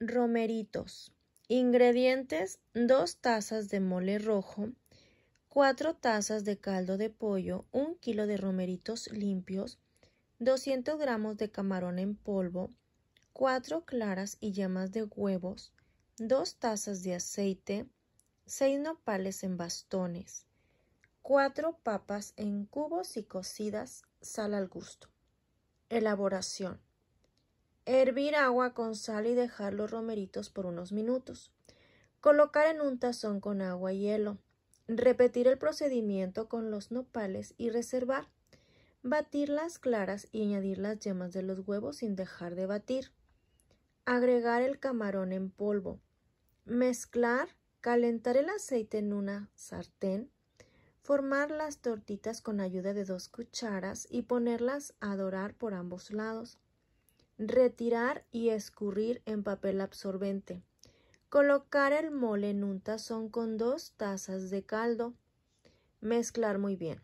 romeritos. Ingredientes: 2 tazas de mole rojo, 4 tazas de caldo de pollo, 1 kilo de romeritos limpios, 200 gramos de camarón en polvo, 4 claras y yemas de huevos, 2 tazas de aceite, 6 nopales en bastones, 4 papas en cubos y cocidas, sal al gusto. Elaboración. Hervir agua con sal y dejar los romeritos por unos minutos. Colocar en un tazón con agua y hielo. Repetir el procedimiento con los nopales y reservar. Batir las claras y añadir las yemas de los huevos sin dejar de batir. Agregar el camarón en polvo. Mezclar, calentar el aceite en una sartén. Formar las tortitas con ayuda de dos cucharas y ponerlas a dorar por ambos lados. Retirar y escurrir en papel absorbente. Colocar el mole en un tazón con dos tazas de caldo. Mezclar muy bien.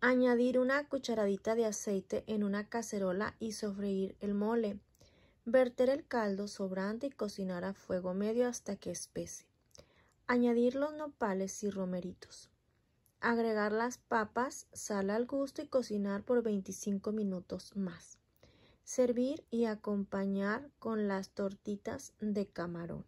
Añadir una cucharadita de aceite en una cacerola y sofreír el mole. Verter el caldo sobrante y cocinar a fuego medio hasta que espese. Añadir los nopales y romeritos. Agregar las papas, sal al gusto y cocinar por 25 minutos más servir y acompañar con las tortitas de camarón.